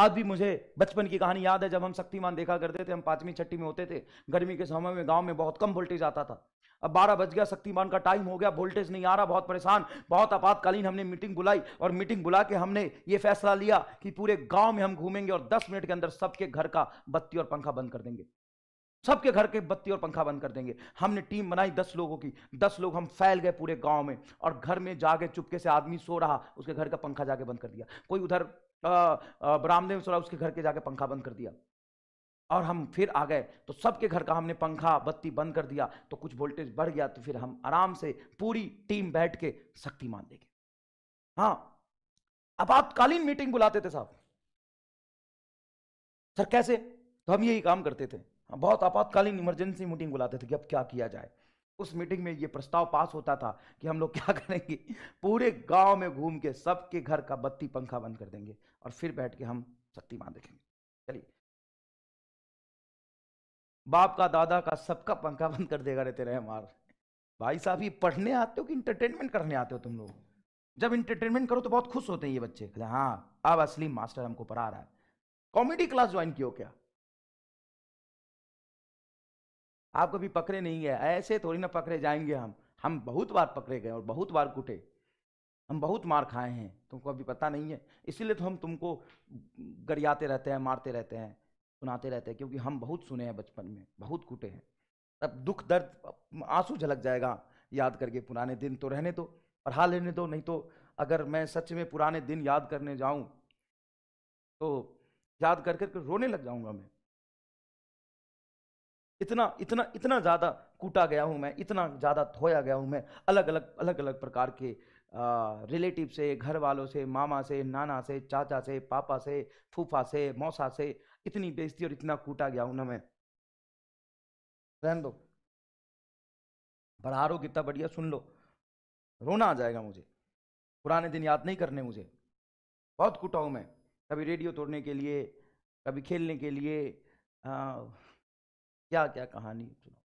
आज भी मुझे बचपन की कहानी याद है जब हम शक्तिमान देखा करते थे हम पांचवी छठी में होते थे गर्मी के समय में गांव में बहुत कम वोल्टेज आता था अब बारह बज गया शक्तिमान का टाइम हो गया वोल्टेज नहीं आ रहा बहुत परेशान बहुत आपातकालीन हमने मीटिंग बुलाई और मीटिंग बुला के हमने ये फैसला लिया कि पूरे गांव में हम घूमेंगे और दस मिनट के अंदर सबके घर का बत्ती और पंखा बंद कर देंगे सबके घर के बत्ती और पंखा बंद कर देंगे हमने टीम बनाई दस लोगों की दस लोग हम फैल गए पूरे गांव में और घर में जाके चुपके से आदमी सो रहा उसके घर का पंखा जाके बंद कर दिया कोई उधर बरामदे में सो रहा उसके घर के जाके पंखा बंद कर दिया और हम फिर आ गए तो सबके घर का हमने पंखा बत्ती बंद कर दिया तो कुछ वोल्टेज बढ़ गया तो फिर हम आराम से पूरी टीम बैठ के शक्ति मान देंगे हाँ आपातकालीन मीटिंग बुलाते थे साहब सर कैसे तो हम यही काम करते थे बहुत आपातकालीन इमरजेंसी मीटिंग बुलाते थे कि अब क्या किया जाए उस मीटिंग में ये प्रस्ताव पास होता था कि हम लोग क्या करेंगे पूरे गांव में घूम के सबके घर का बत्ती पंखा बंद कर देंगे और फिर बैठ के हम शक्तिमान देखेंगे चलिए बाप का दादा का सबका पंखा बंद कर देगा रहते रहे मार भाई साहब ये पढ़ने आते हो कि इंटरटेनमेंट करने आते हो तुम लोग जब इंटरटेनमेंट करो तो बहुत खुश होते हैं ये बच्चे हाँ अब असली मास्टर हमको पढ़ा रहा है कॉमेडी क्लास ज्वाइन किया क्या आप कभी पकड़े नहीं गए ऐसे थोड़ी ना पकड़े जाएंगे हम हम बहुत बार पकड़े गए और बहुत बार कुटे हम बहुत मार खाए हैं तुमको अभी पता नहीं है इसीलिए तो हम तुमको गरियाते रहते हैं मारते रहते हैं सुनाते रहते हैं क्योंकि हम बहुत सुने हैं बचपन में बहुत कुटे हैं तब दुख दर्द आंसू झलक जाएगा याद करके पुराने दिन तो रहने दो पढ़ा लेने दो नहीं तो अगर मैं सच में पुराने दिन याद करने जाऊं तो याद कर करके रोने लग जाऊंगा मैं इतना इतना इतना ज़्यादा कूटा गया हूँ मैं इतना ज़्यादा धोया गया हूँ मैं अलग अलग अलग अलग प्रकार के रिलेटिव से घर वालों से मामा से नाना से चाचा से पापा से फूफा से मौसा से इतनी बेइज्जती और इतना कूटा गया हूँ ना मैं रहन दो बढ़ा रो कितना बढ़िया सुन लो रोना आ जाएगा मुझे पुराने दिन याद नहीं करने मुझे बहुत कूटा हूँ मैं कभी रेडियो तोड़ने के लिए कभी खेलने के लिए आ, क्या क्या कहानी सुनो